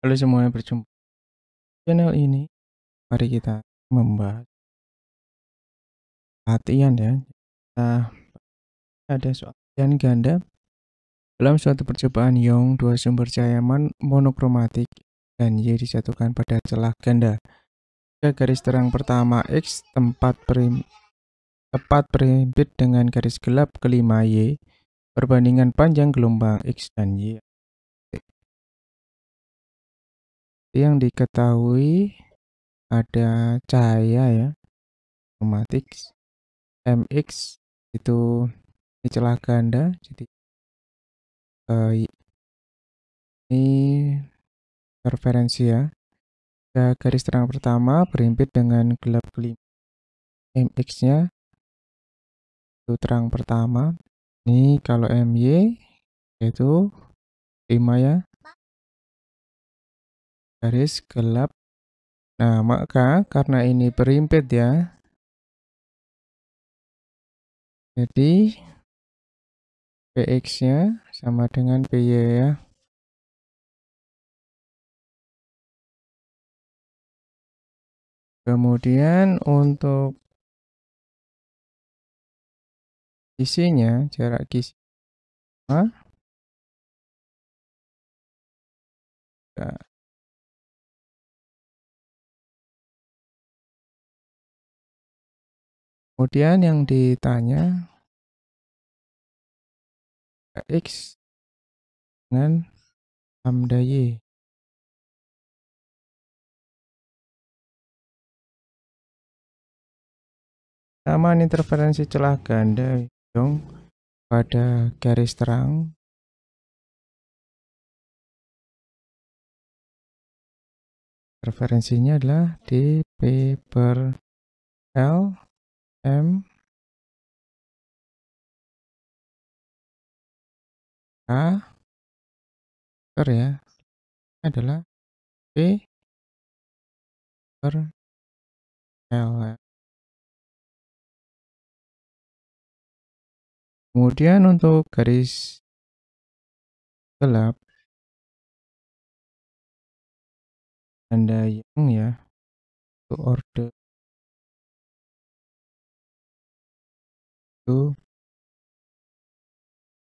Halo semuanya, berjumpa di channel ini. Mari kita membahas latihan ya. Nah, ada soal latihan ganda dalam suatu percobaan Young dua sumber cahaya monokromatik dan Y disatukan pada celah ganda. Jika garis terang pertama X tempat prim tepat berhimpit dengan garis gelap kelima Y, perbandingan panjang gelombang X dan Y yang diketahui ada cahaya ya otomatik MX itu ini celah ganda jadi eh, ini referensi ya ada garis terang pertama berimpit dengan gelap kelima MX nya itu terang pertama ini kalau MY yaitu 5 ya garis gelap. Nah, maka karena ini perimpit ya. Jadi PX-nya sama dengan PY ya. Kemudian untuk isinya jarak kisi Kemudian yang ditanya X dengan lambda Y. sama interferensi celah ganda dong pada garis terang referensinya adalah dp per L M A per ya adalah P per L kemudian untuk garis gelap tanda yang ya untuk order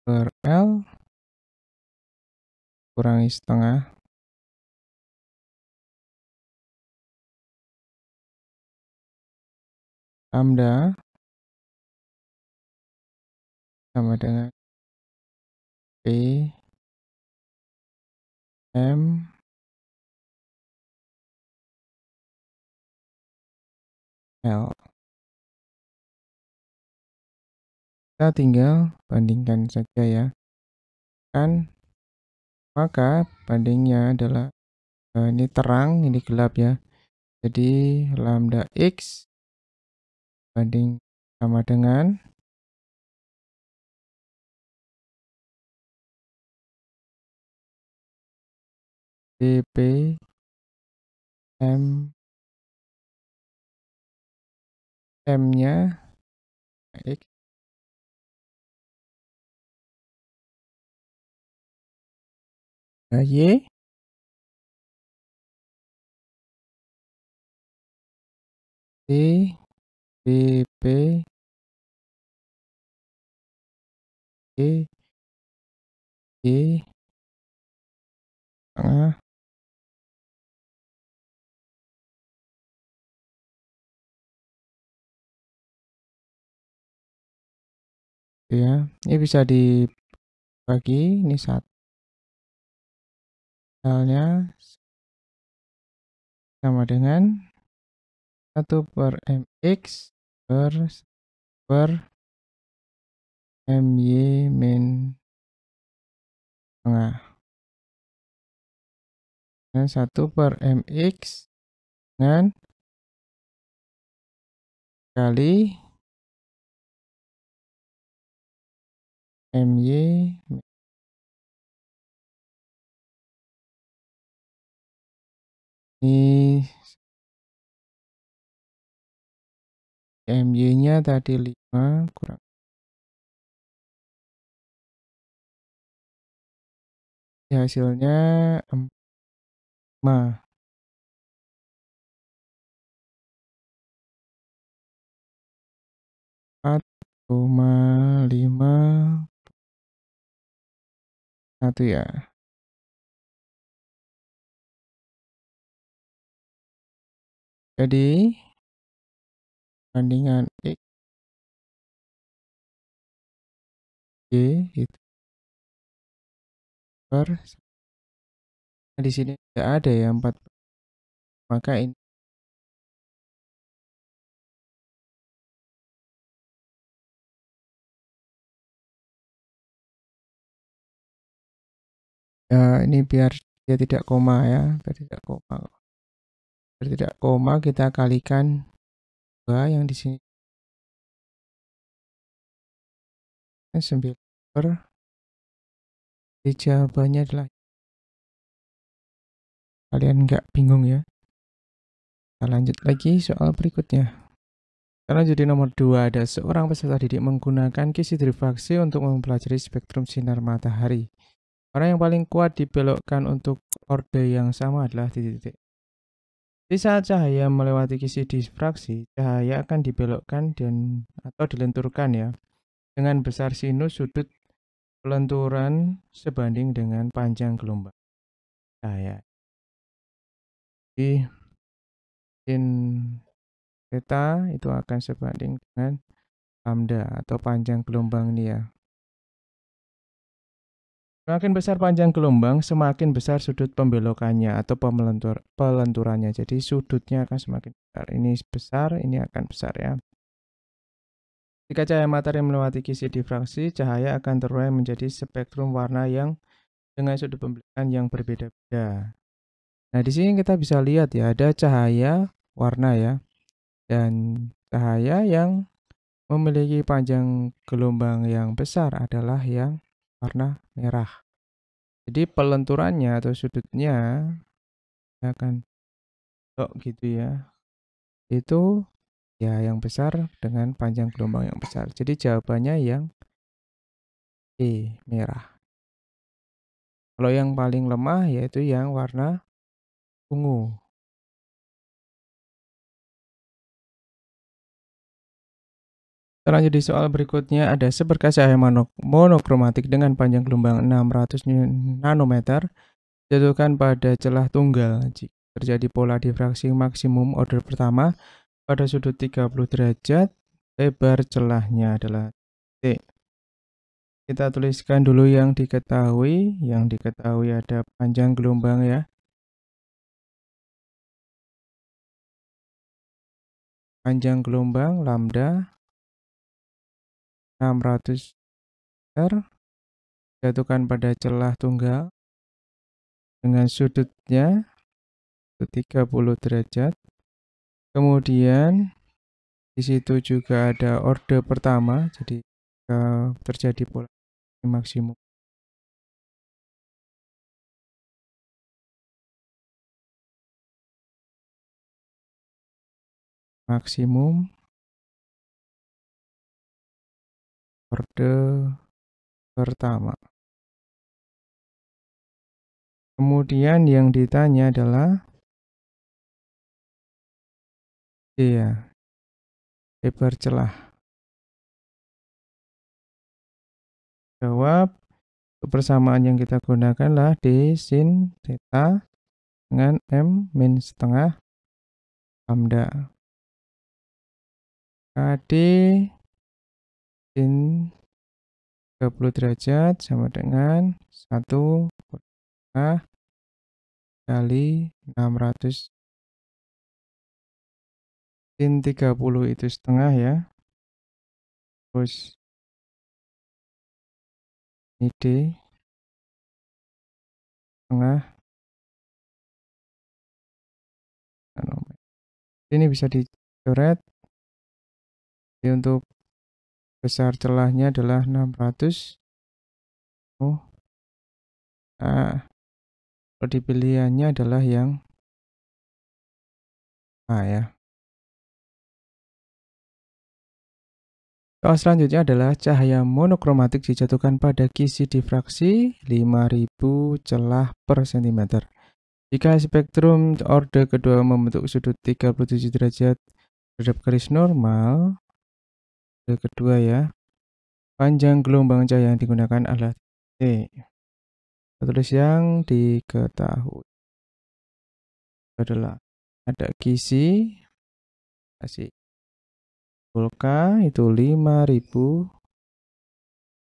URL kurangi setengah lambda sama dengan P M L Kita tinggal bandingkan saja ya. Kan maka bandingnya adalah e, ini terang, ini gelap ya. Jadi lambda x banding sama dengan dp m m-nya x y, T P P E E tengah ya ini bisa dibagi ini satu Misalnya sama dengan 1 per mx per per my min setengah. Dan 1 per mx dengan kali my Ini MY-nya tadi 5 kurang ya hasilnya 5 4,5 1 ya Jadi bandingan X Y itu per nah, di sini tidak ada ya 4 maka ini ya ini biar dia tidak koma ya tidak koma jadi tidak koma kita kalikan 2 yang di sini 9 per Jadi jawabannya adalah kalian nggak bingung ya kita lanjut lagi soal berikutnya Karena jadi nomor dua ada seorang peserta didik menggunakan kisi trifaksi untuk mempelajari spektrum sinar matahari orang yang paling kuat dibelokkan untuk orde yang sama adalah titik-titik di saat cahaya melewati kisi difraksi, cahaya akan dibelokkan dan atau dilenturkan ya dengan besar sinus sudut pelenturan sebanding dengan panjang gelombang cahaya. Jadi in theta itu akan sebanding dengan lambda atau panjang gelombang ini ya. Semakin besar panjang gelombang, semakin besar sudut pembelokannya atau pemelentur, pelenturannya. Jadi sudutnya akan semakin besar. Ini besar, ini akan besar ya. Jika cahaya matahari melewati kisi difraksi, cahaya akan terurai menjadi spektrum warna yang dengan sudut pembelokan yang berbeda-beda. Nah, di sini kita bisa lihat ya, ada cahaya warna ya, dan cahaya yang memiliki panjang gelombang yang besar adalah yang warna merah. Jadi pelenturannya atau sudutnya akan ya oh gitu ya. Itu ya yang besar dengan panjang gelombang yang besar. Jadi jawabannya yang E merah. Kalau yang paling lemah yaitu yang warna ungu. Selanjutnya di soal berikutnya ada seberkas cahaya monokromatik dengan panjang gelombang 600 nanometer jatuhkan pada celah tunggal. Jika terjadi pola difraksi maksimum order pertama pada sudut 30 derajat, lebar celahnya adalah T. Kita tuliskan dulu yang diketahui. Yang diketahui ada panjang gelombang ya. Panjang gelombang lambda 600 meter jatuhkan pada celah tunggal dengan sudutnya 30 derajat kemudian di situ juga ada orde pertama jadi eh, terjadi pola maksimum maksimum Orde pertama. Kemudian yang ditanya adalah Iya. celah Jawab persamaan yang kita gunakanlah D sin theta dengan M min setengah lambda. KD sin 30 derajat sama dengan 1 per kali 600 sin 30 itu setengah ya terus ini D setengah nah, ini bisa dicoret jadi untuk besar celahnya adalah 600 oh nah kalau pilihannya adalah yang A ah, ya Soal selanjutnya adalah cahaya monokromatik dijatuhkan pada kisi difraksi 5000 celah per cm. Jika spektrum orde kedua membentuk sudut 37 derajat terhadap garis normal, kedua ya. Panjang gelombang cahaya yang digunakan adalah T. Kita yang diketahui adalah ada kisi kasih volka itu 5000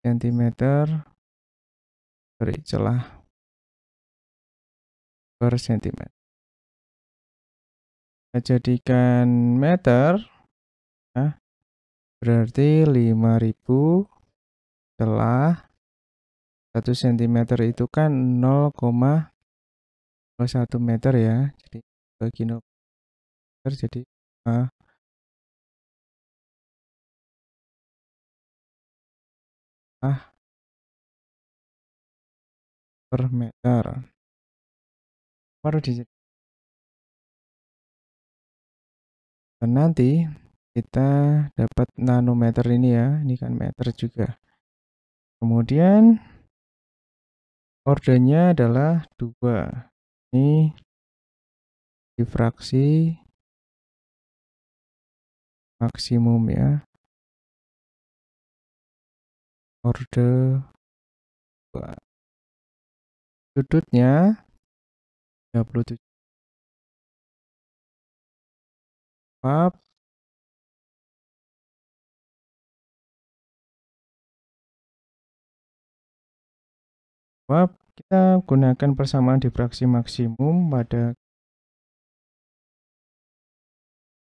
cm dari celah per cm. Kita jadikan meter Berarti 5000 telah 1 cm itu kan 0,01 meter ya. Jadi bagi 0 meter jadi uh, ah per meter. Baru di dan nanti kita dapat nanometer ini ya ini kan meter juga kemudian ordernya adalah dua ini difraksi maksimum ya order 2 sudutnya 37 maaf jawab, kita gunakan persamaan difraksi maksimum pada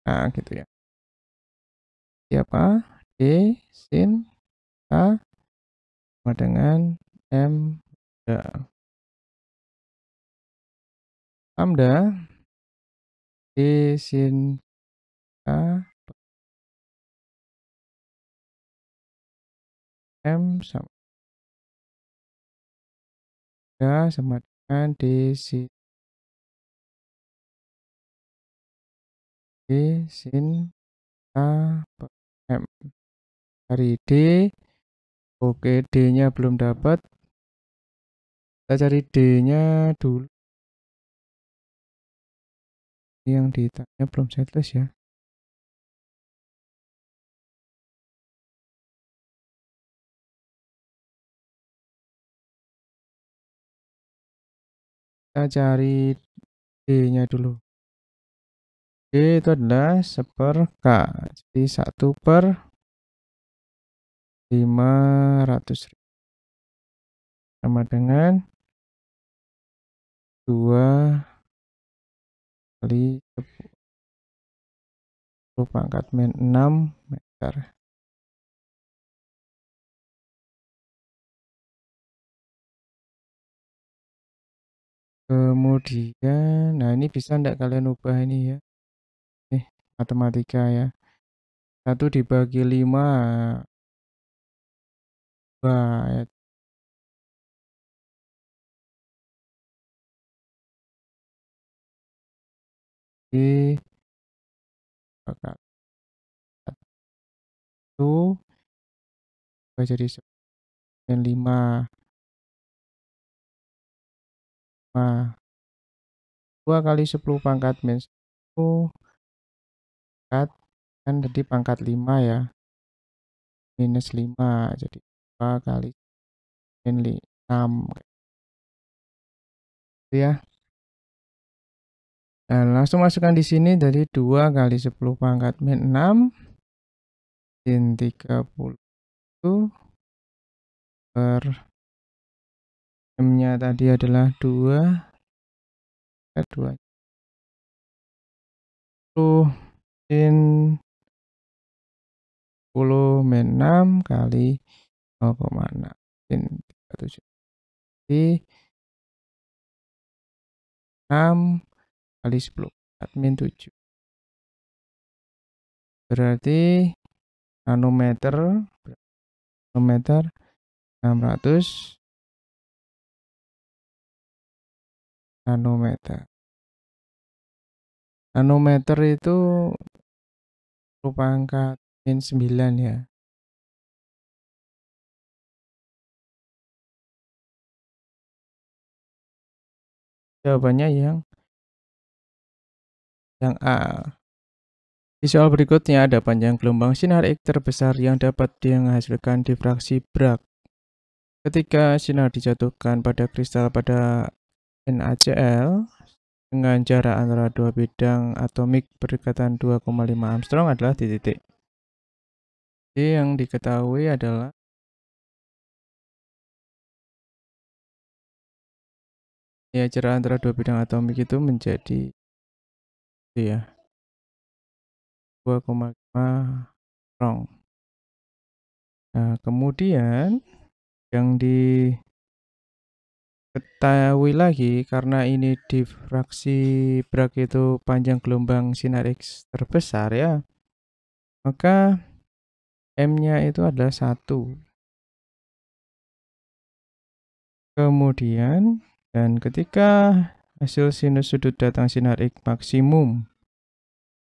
A gitu ya. Siapa? D sin A sama dengan M lambda. Lambda D sin A M sama 3 sama dengan di sin, di sin, A, per M. Cari D, oke D-nya belum dapat. Kita cari D-nya dulu. Ini yang ditanya belum saya tulis ya. Kita cari D-nya dulu. D itu adalah 1 per K. Jadi 1 per 500 Sama dengan 2 kali 10. 10 pangkat min 6 meter. Kemudian, nah ini bisa ndak kalian ubah ini ya? Eh, matematika ya. satu dibagi lima baik di Oke. Bakal. tuh jadi 5. 5. Nah, 2 kali 10 pangkat minus 1. Pangkat. Kan jadi pangkat 5 ya. Minus 5. Jadi 2 kali minus 6. Gitu ya. Nah, langsung masukkan di sini dari 2 kali 10 pangkat min 6 din 30 per M-nya tadi adalah 2 2 10 in 10 min 6 kali 0,6 in 37 jadi 6 kali 10 admin 7 berarti nanometer nanometer 600 Nanometer. Nanometer itu rupa angka min 9 ya. Jawabannya yang yang A. Di soal berikutnya ada panjang gelombang sinar X terbesar yang dapat dihasilkan difraksi Bragg. Ketika sinar dijatuhkan pada kristal pada NaCl dengan jarak antara dua bidang atomik berdekatan 2,5 Armstrong adalah di titik. Jadi yang diketahui adalah ya jarak antara dua bidang atomik itu menjadi ya 2,5 Armstrong. Nah, kemudian yang di Ketahui lagi, karena ini difraksi brak itu panjang gelombang sinar X terbesar ya, maka M-nya itu adalah satu. Kemudian, dan ketika hasil sinus sudut datang sinar X maksimum,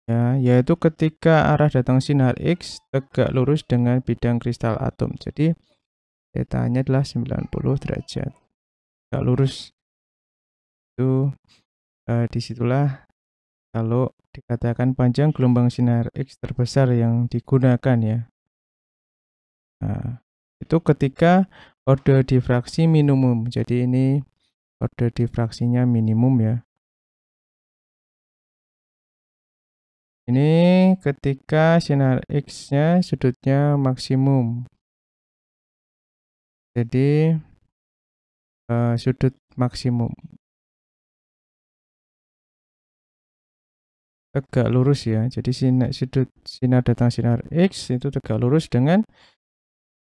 ya, yaitu ketika arah datang sinar X tegak lurus dengan bidang kristal atom. Jadi, detanya adalah 90 derajat tegak lurus itu eh, disitulah kalau dikatakan panjang gelombang sinar X terbesar yang digunakan ya nah, itu ketika order difraksi minimum jadi ini order difraksinya minimum ya ini ketika sinar X-nya sudutnya maksimum. Jadi uh, sudut maksimum tegak lurus ya jadi sinar sudut sinar datang sinar X itu tegak lurus dengan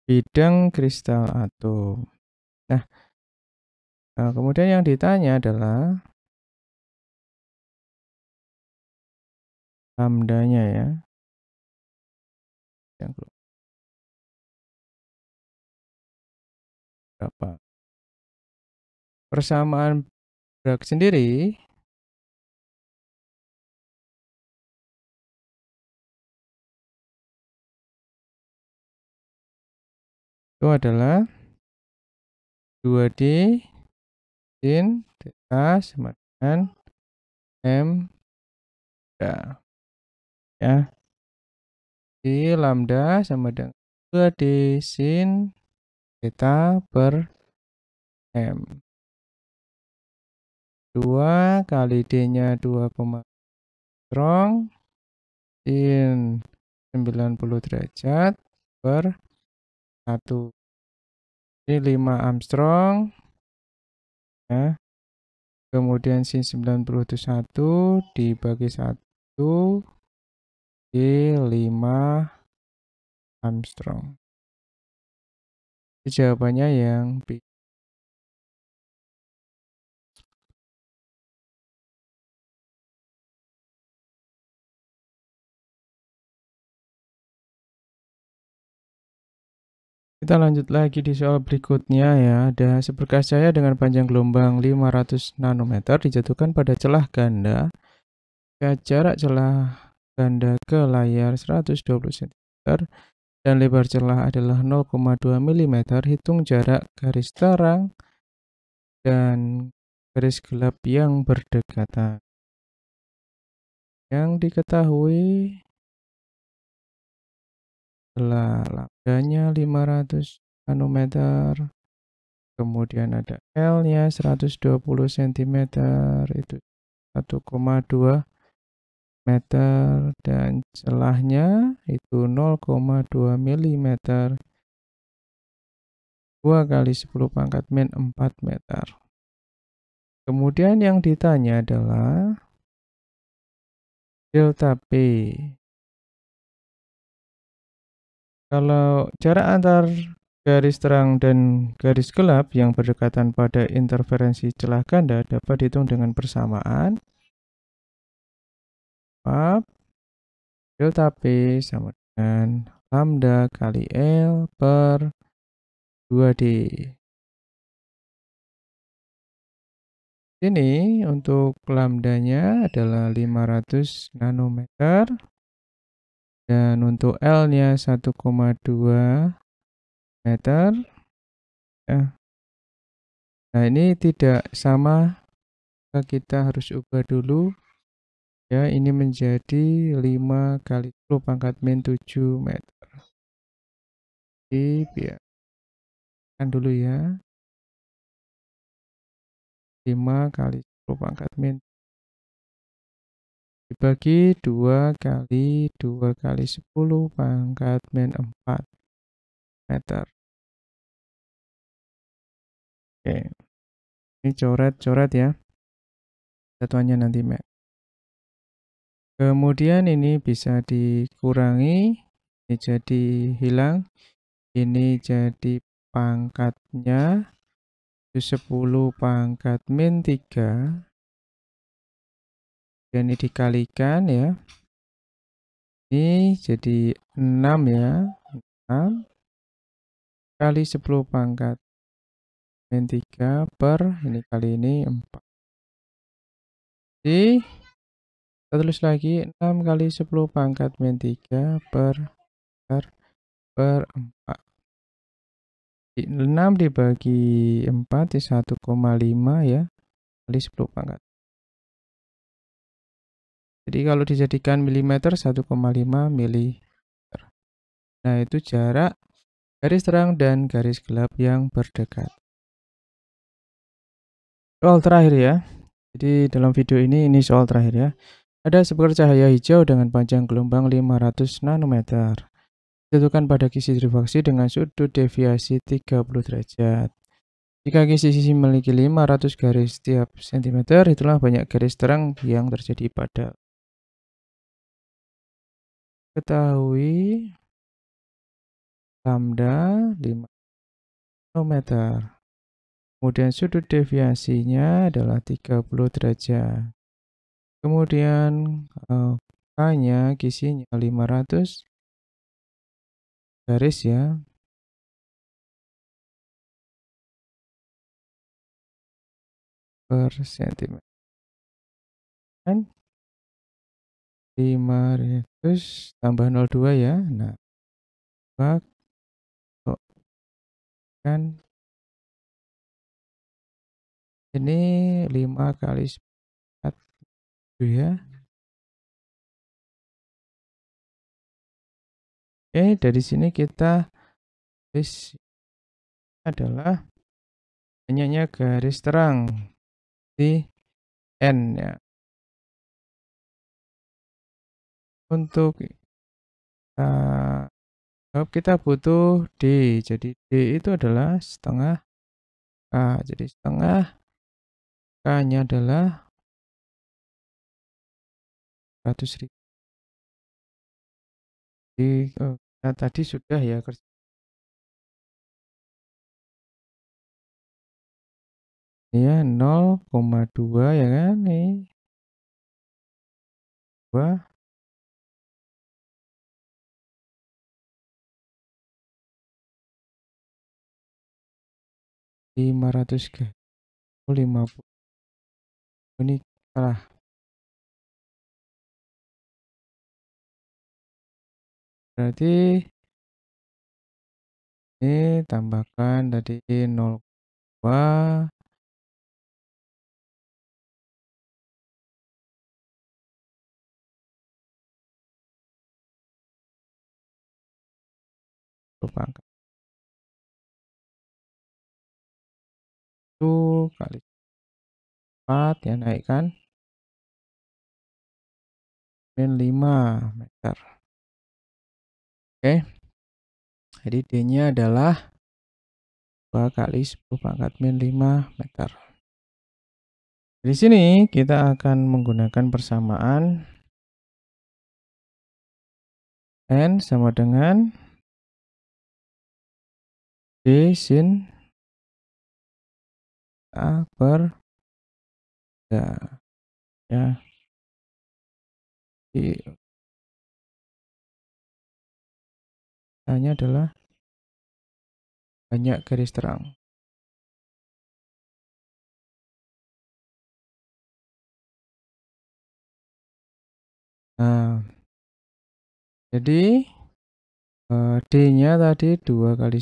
bidang kristal atom nah eh, kemudian yang ditanya adalah lambdanya ya. Yang berapa? Persamaan berat sendiri itu adalah 2D sin theta sama dengan M lambda. Ya. Di lambda sama dengan 2D sin theta per M. 2 kali D-nya 2, strong in 90 derajat per 1. Ini 5 Armstrong. Ya. Kemudian sin 91 dibagi 1 di 5 Armstrong. jawabannya yang B. Kita lanjut lagi di soal berikutnya ya. Ada seberkas cahaya dengan panjang gelombang 500 nanometer dijatuhkan pada celah ganda. Jarak celah ganda ke layar 120 cm dan lebar celah adalah 0,2 mm. Hitung jarak garis terang dan garis gelap yang berdekatan. Yang diketahui setelah lambdanya 500 nanometer, kemudian ada L-nya 120 cm, itu 1,2 meter, dan celahnya itu 0,2 mm, 2 kali 10 pangkat min 4 meter. Kemudian yang ditanya adalah delta P kalau jarak antar garis terang dan garis gelap yang berdekatan pada interferensi celah ganda dapat dihitung dengan persamaan Maaf, delta P sama dengan lambda kali L per 2D. Ini untuk lambdanya adalah 500 nanometer dan untuk L-nya 1,2 meter. Ya. Nah, ini tidak sama. Kita harus ubah dulu. Ya, ini menjadi 5 kali 10 pangkat min 7 meter. Jadi, kan dulu ya. 5 kali 10 pangkat min Dibagi 2 kali 2 kali 10 pangkat min 4 meter. Oke. Ini coret-coret ya. Satuannya nanti meter Kemudian ini bisa dikurangi. Ini jadi hilang. Ini jadi pangkatnya. 10 pangkat min 3 dan ini dikalikan ya ini jadi 6 ya 6 kali 10 pangkat min 3 per ini kali ini 4 jadi kita tulis lagi 6 kali 10 pangkat min 3 per per, per 4 6 dibagi 4 di 1,5 ya kali 10 pangkat jadi kalau dijadikan milimeter 1,5 mili. Nah itu jarak garis terang dan garis gelap yang berdekat. Soal terakhir ya. Jadi dalam video ini, ini soal terakhir ya. Ada sebuah cahaya hijau dengan panjang gelombang 500 nanometer. Ditentukan pada kisi difraksi dengan sudut deviasi 30 derajat. Jika kisi-sisi memiliki 500 garis setiap sentimeter, itulah banyak garis terang yang terjadi pada ketahui lambda 5 km. Kemudian sudut deviasinya adalah 30 derajat. Kemudian K-nya eh, kisinya 500 garis ya. per sentimeter. 500 tambah 02 ya. Nah, bak kok kan ini 5 kali 4 7 gitu ya. Oke, dari sini kita tulis adalah hanyanya garis terang di N ya. Untuk uh, kita butuh D. Jadi D itu adalah setengah K. Eh, jadi setengah K-nya adalah 100 ribu. Jadi uh, kita tadi sudah ya kerja. Ya 0,2 ya kan nih. 2 500 ke 50 ini salah berarti ini tambahkan tadi 0 2 0,2 lupakan 7 kali 4 ya naikkan min 5 meter oke okay. jadi D nya adalah 2 kali 10 pangkat min 5 meter di sini kita akan menggunakan persamaan N sama dengan D sin A per ya. Ya. Di iya. hanya adalah banyak garis terang. Nah, jadi eh, D-nya tadi dua kali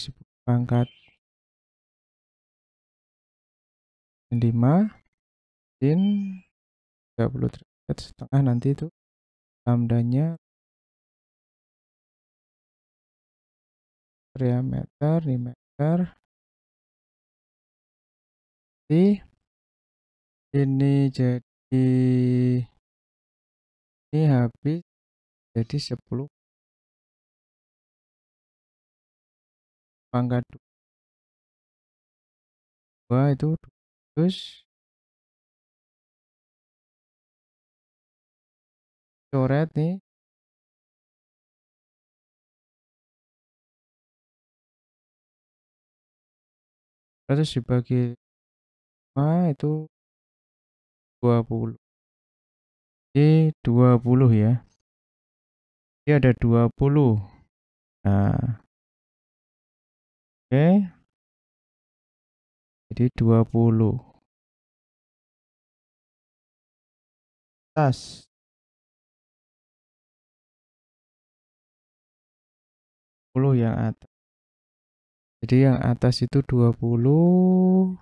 pangkat 5 sin 30 derajat setengah nanti itu lambdanya area meter di meter di ini jadi ini habis jadi 10 pangkat 2 itu Terus coret nih. Terus dibagi 5 itu dua 20. Jadi puluh ya. Jadi ada dua puluh. Nah. Oke. Okay. Jadi 20. Tas. yang atas. Jadi yang atas itu 20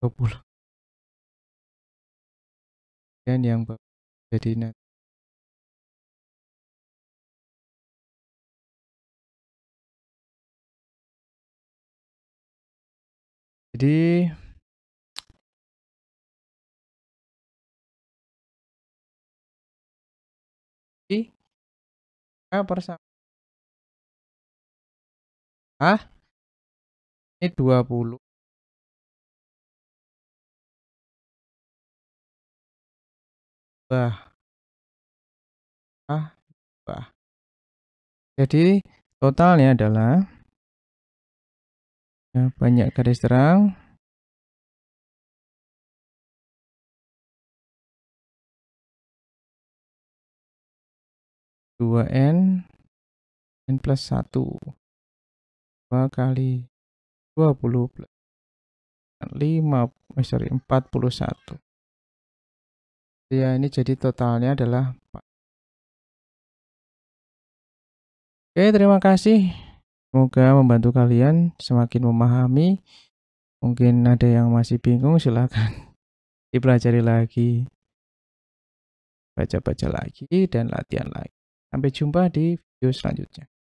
20 dan yang jadi nanti Jadi I A persama Hah? ini 20 bah ah bah jadi totalnya adalah ya, banyak garis terang dua n n plus satu dua kali dua puluh plus lima eh, sorry empat puluh satu ya ini jadi totalnya adalah 4. Oke terima kasih Semoga membantu kalian semakin memahami. Mungkin ada yang masih bingung, silahkan dipelajari lagi. Baca-baca lagi dan latihan lagi. Sampai jumpa di video selanjutnya.